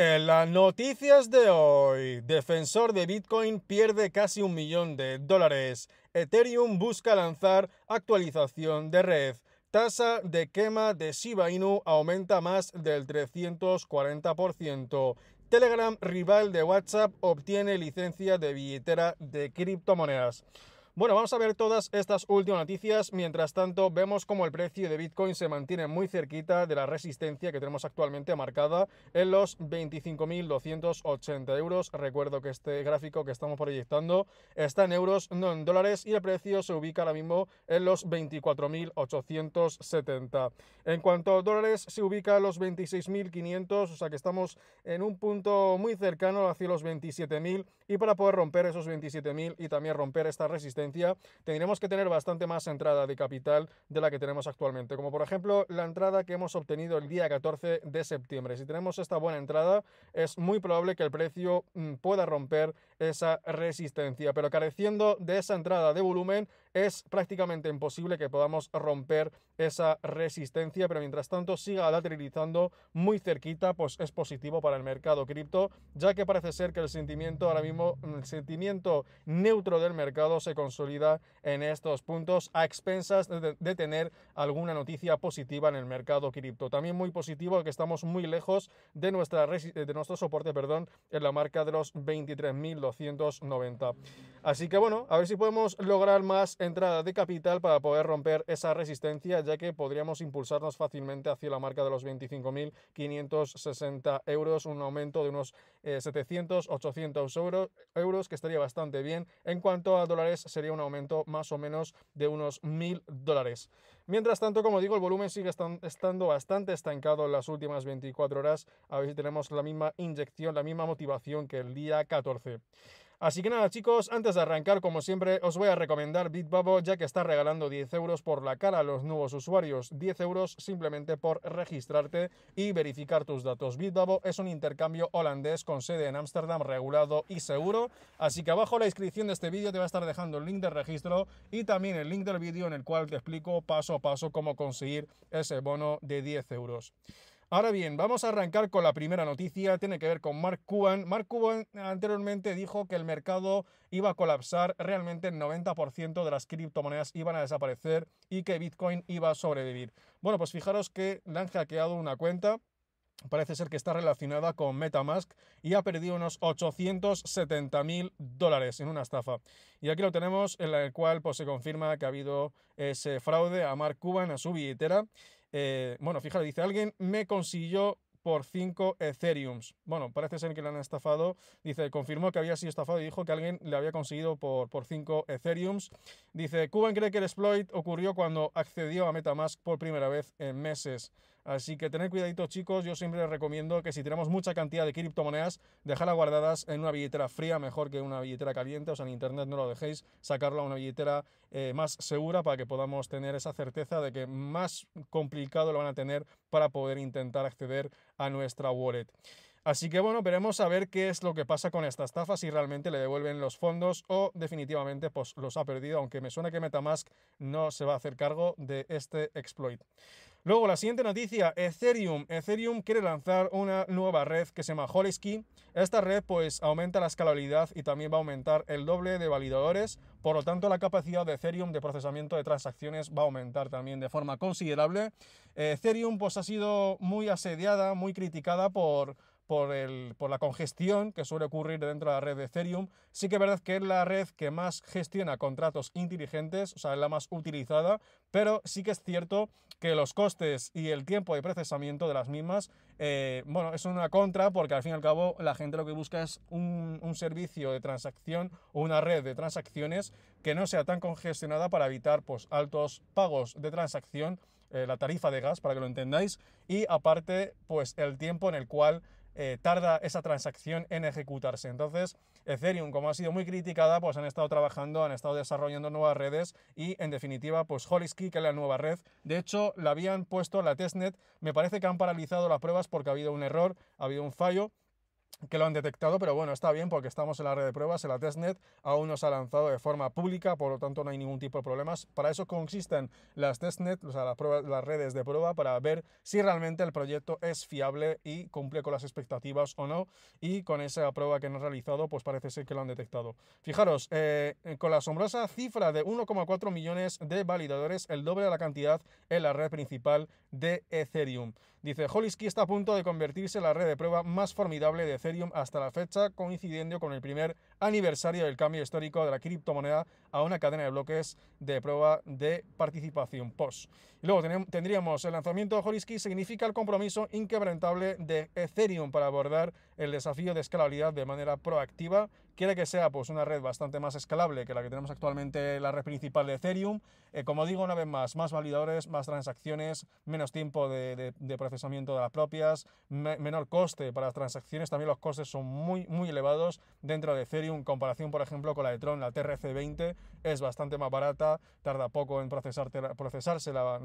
En las noticias de hoy, defensor de Bitcoin pierde casi un millón de dólares. Ethereum busca lanzar actualización de red. Tasa de quema de Shiba Inu aumenta más del 340%. Telegram, rival de WhatsApp, obtiene licencia de billetera de criptomonedas. Bueno, vamos a ver todas estas últimas noticias. Mientras tanto, vemos como el precio de Bitcoin se mantiene muy cerquita de la resistencia que tenemos actualmente marcada en los 25.280 euros. Recuerdo que este gráfico que estamos proyectando está en euros, no en dólares, y el precio se ubica ahora mismo en los 24.870. En cuanto a dólares, se ubica a los 26.500, o sea que estamos en un punto muy cercano hacia los 27.000 y para poder romper esos 27.000 y también romper esta resistencia tendremos que tener bastante más entrada de capital de la que tenemos actualmente, como por ejemplo la entrada que hemos obtenido el día 14 de septiembre. Si tenemos esta buena entrada, es muy probable que el precio mm, pueda romper esa resistencia, pero careciendo de esa entrada de volumen, es prácticamente imposible que podamos romper esa resistencia, pero mientras tanto siga lateralizando muy cerquita, pues es positivo para el mercado cripto, ya que parece ser que el sentimiento ahora mismo, mm, el sentimiento neutro del mercado se consolida en estos puntos a expensas de, tener alguna noticia positiva en el mercado cripto. También muy positivo que estamos muy lejos de, nuestra, de nuestro soporte perdón, en la marca de los 23.290. Así que bueno, a ver si podemos lograr más entrada de capital para poder romper esa resistencia, ya que podríamos impulsarnos fácilmente hacia la marca de los 25.560 euros, un aumento de unos 700, 800 euros, euros, que estaría bastante bien. En cuanto a dólares, sería un aumento más o menos de unos 1.000 dólares. Mientras tanto, como digo, el volumen sigue estando bastante estancado en las últimas 24 horas. A ver si tenemos la misma inyección, la misma motivación que el día 14. Así que nada chicos, antes de arrancar como siempre os voy a recomendar Bitbabo ya que está regalando 10 euros por la cara a los nuevos usuarios, 10 euros simplemente por registrarte y verificar tus datos. Bitbabo es un intercambio holandés con sede en Ámsterdam regulado y seguro, así que abajo en la descripción de este vídeo te va a estar dejando el link de registro y también el link del vídeo en el cual te explico paso a paso cómo conseguir ese bono de 10 euros. Ahora bien, vamos a arrancar con la primera noticia, tiene que ver con Mark Cuban. Mark Cuban anteriormente dijo que el mercado iba a colapsar, realmente el 90% de las criptomonedas iban a desaparecer y que Bitcoin iba a sobrevivir. Bueno, pues fijaros que le han hackeado una cuenta parece ser que está relacionada con Metamask y ha perdido unos 870 mil dólares en una estafa. Y aquí lo tenemos, en el cual pues, se confirma que ha habido ese fraude a Mark Cuban, a su billetera, eh, bueno, fíjate, dice, alguien me consiguió por 5 Ethereums. Bueno, parece ser que le han estafado. Dice, confirmó que había sido estafado y dijo que alguien le había conseguido por, por 5 Ethereums. Dice, Cuban cree que el exploit ocurrió cuando accedió a Metamask por primera vez en meses. Así que tener cuidadito chicos, yo siempre les recomiendo que si tenemos mucha cantidad de criptomonedas, dejarlas guardadas en una billetera fría, mejor que una billetera caliente, o sea, en internet no lo dejéis, sacarla a una billetera eh, más segura para que podamos tener esa certeza de que más complicado lo van a tener para poder intentar acceder a nuestra wallet. Así que bueno, veremos a ver qué es lo que pasa con esta estafa, si realmente le devuelven los fondos o definitivamente pues, los ha perdido, aunque me suena que Metamask no se va a hacer cargo de este exploit. Luego, la siguiente noticia, Ethereum. Ethereum quiere lanzar una nueva red que se llama Holisky Esta red pues aumenta la escalabilidad y también va a aumentar el doble de validadores, por lo tanto la capacidad de Ethereum de procesamiento de transacciones va a aumentar también de forma considerable. Ethereum pues ha sido muy asediada, muy criticada por por, el, por la congestión que suele ocurrir dentro de la red de Ethereum. Sí que es verdad que es la red que más gestiona contratos inteligentes, o sea, es la más utilizada, pero sí que es cierto que los costes y el tiempo de procesamiento de las mismas, eh, bueno, es una contra porque al fin y al cabo la gente lo que busca es un, un servicio de transacción o una red de transacciones que no sea tan congestionada para evitar pues, altos pagos de transacción eh, la tarifa de gas, para que lo entendáis, y aparte, pues el tiempo en el cual eh, tarda esa transacción en ejecutarse. Entonces, Ethereum, como ha sido muy criticada, pues han estado trabajando, han estado desarrollando nuevas redes y, en definitiva, pues Holiskey, que es la nueva red. De hecho, la habían puesto la testnet. Me parece que han paralizado las pruebas porque ha habido un error, ha habido un fallo que lo han detectado, pero bueno, está bien porque estamos en la red de pruebas, en la testnet, aún no se ha lanzado de forma pública, por lo tanto no hay ningún tipo de problemas. Para eso consisten las testnet, o sea, las, pruebas, las redes de prueba, para ver si realmente el proyecto es fiable y cumple con las expectativas o no, y con esa prueba que han realizado, pues parece ser que lo han detectado. Fijaros, eh, con la asombrosa cifra de 1,4 millones de validadores, el doble de la cantidad en la red principal de Ethereum. Dice, Holisky está a punto de convertirse en la red de prueba más formidable de Ethereum hasta la fecha, coincidiendo con el primer aniversario del cambio histórico de la criptomoneda a una cadena de bloques de prueba de participación POS. Y luego tendríamos el lanzamiento de Horisky, significa el compromiso inquebrantable de Ethereum para abordar el desafío de escalabilidad de manera proactiva. Quiere que sea pues, una red bastante más escalable que la que tenemos actualmente, la red principal de Ethereum. Eh, como digo, una vez más, más validadores, más transacciones, menos tiempo de, procesamiento de las propias, menor coste para las transacciones. También los costes son muy, muy elevados dentro de Ethereum en comparación por ejemplo con la de Tron, la TRC20, es bastante más barata, tarda poco en procesarse la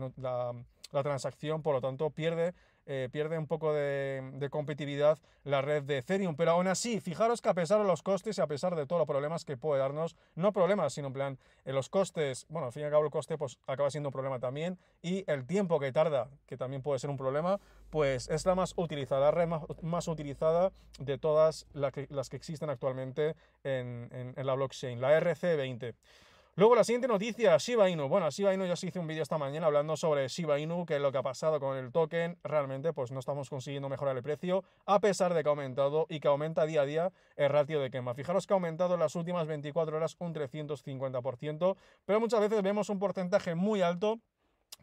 la transacción, por lo tanto pierde, eh, pierde un poco de, competitividad la red de Ethereum. Pero aún así, fijaros que a pesar de los costes y a pesar de todos los problemas que puede darnos, no problemas, sino en plan, en los costes, bueno, al fin y al cabo el coste pues acaba siendo un problema también, y el tiempo que tarda, que también puede ser un problema, pues es la más utilizada, la red más, utilizada de todas las que, las que existen actualmente en, en la blockchain, la RC20. Luego la siguiente noticia, Shiba Inu. Bueno, Shiba Inu ya se hizo un vídeo esta mañana hablando sobre Shiba Inu, que es lo que ha pasado con el token. Realmente pues no estamos consiguiendo mejorar el precio, a pesar de que ha aumentado y que aumenta día a día el ratio de quema. Fijaros que ha aumentado en las últimas 24 horas un 350%, pero muchas veces vemos un porcentaje muy alto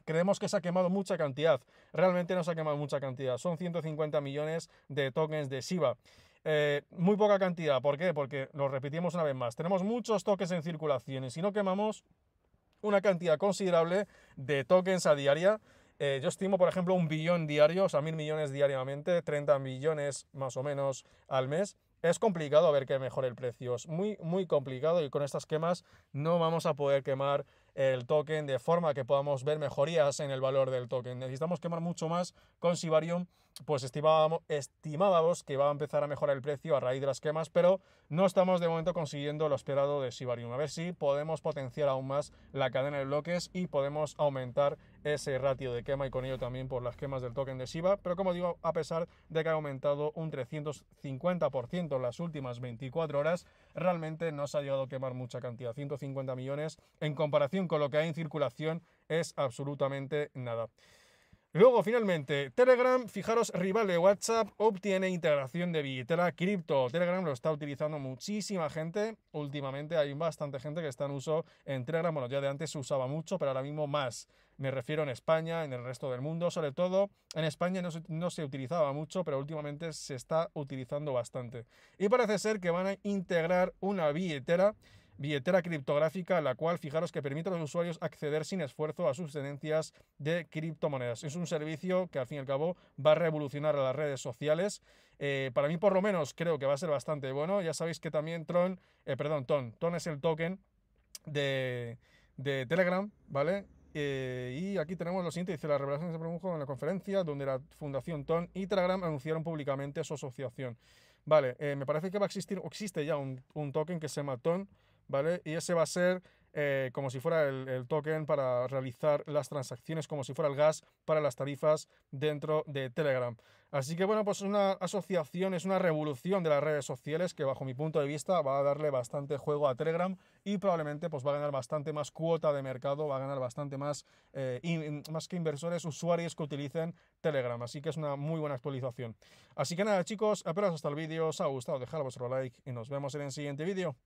Creemos que se ha quemado mucha cantidad. Realmente no se ha quemado mucha cantidad. Son 150 millones de tokens de Shiba. Eh, muy poca cantidad, ¿por qué? Porque lo repetimos una vez más, tenemos muchos toques en circulación y si no quemamos una cantidad considerable de tokens a diaria, eh, yo estimo, por ejemplo, un billón diario, o sea, mil millones diariamente, 30 millones más o menos al mes. Es complicado a ver que mejore el precio, es muy, muy complicado y con estas quemas no vamos a poder quemar el token de forma que podamos ver mejorías en el valor del token. Necesitamos quemar mucho más con Sibarium, pues estimábamos, estimábamos que va a empezar a mejorar el precio a raíz de las quemas, pero no estamos de momento consiguiendo lo esperado de Sibarium. A ver si podemos potenciar aún más la cadena de bloques y podemos aumentar ese ratio de quema y con ello también por las quemas del token de Shiba, pero como digo, a pesar de que ha aumentado un 350% en las últimas 24 horas, realmente no se ha llegado a quemar mucha cantidad. 150 millones en comparación con lo que hay en circulación es absolutamente nada. Luego, finalmente, Telegram, fijaros, rival de WhatsApp, obtiene integración de billetera cripto. Telegram lo está utilizando muchísima gente. Últimamente hay bastante gente que está en uso en Telegram. Bueno, ya de antes se usaba mucho, pero ahora mismo más. Me refiero en España, en el resto del mundo, sobre todo. En España no se, utilizaba mucho, pero últimamente se está utilizando bastante. Y parece ser que van a integrar una billetera billetera criptográfica, la cual fijaros que permite a los usuarios acceder sin esfuerzo a sus tenencias de criptomonedas. Es un servicio que al fin y al cabo va a revolucionar a las redes sociales. Eh, para mí por lo menos creo que va a ser bastante bueno. Ya sabéis que también Tron, eh, perdón, Ton, Ton es el token de, Telegram, ¿vale? Eh, y aquí tenemos lo siguiente, dice, las revelaciones se produjo en la conferencia donde la Fundación Ton y Telegram anunciaron públicamente su asociación. Vale, me parece que va a existir, o existe ya un, un token que se llama Ton, y ese va a ser eh, como si fuera el, token para realizar las transacciones, como si fuera el gas para las tarifas dentro de Telegram. Así que bueno, pues una asociación, es una revolución de las redes sociales que bajo mi punto de vista va a darle bastante juego a Telegram y probablemente pues va a ganar bastante más cuota de mercado, va a ganar bastante más, eh, más que inversores, usuarios que utilicen Telegram. Así que es una muy buena actualización. Así que nada chicos, espero hasta el vídeo os ha gustado, dejad vuestro like y nos vemos en el siguiente vídeo.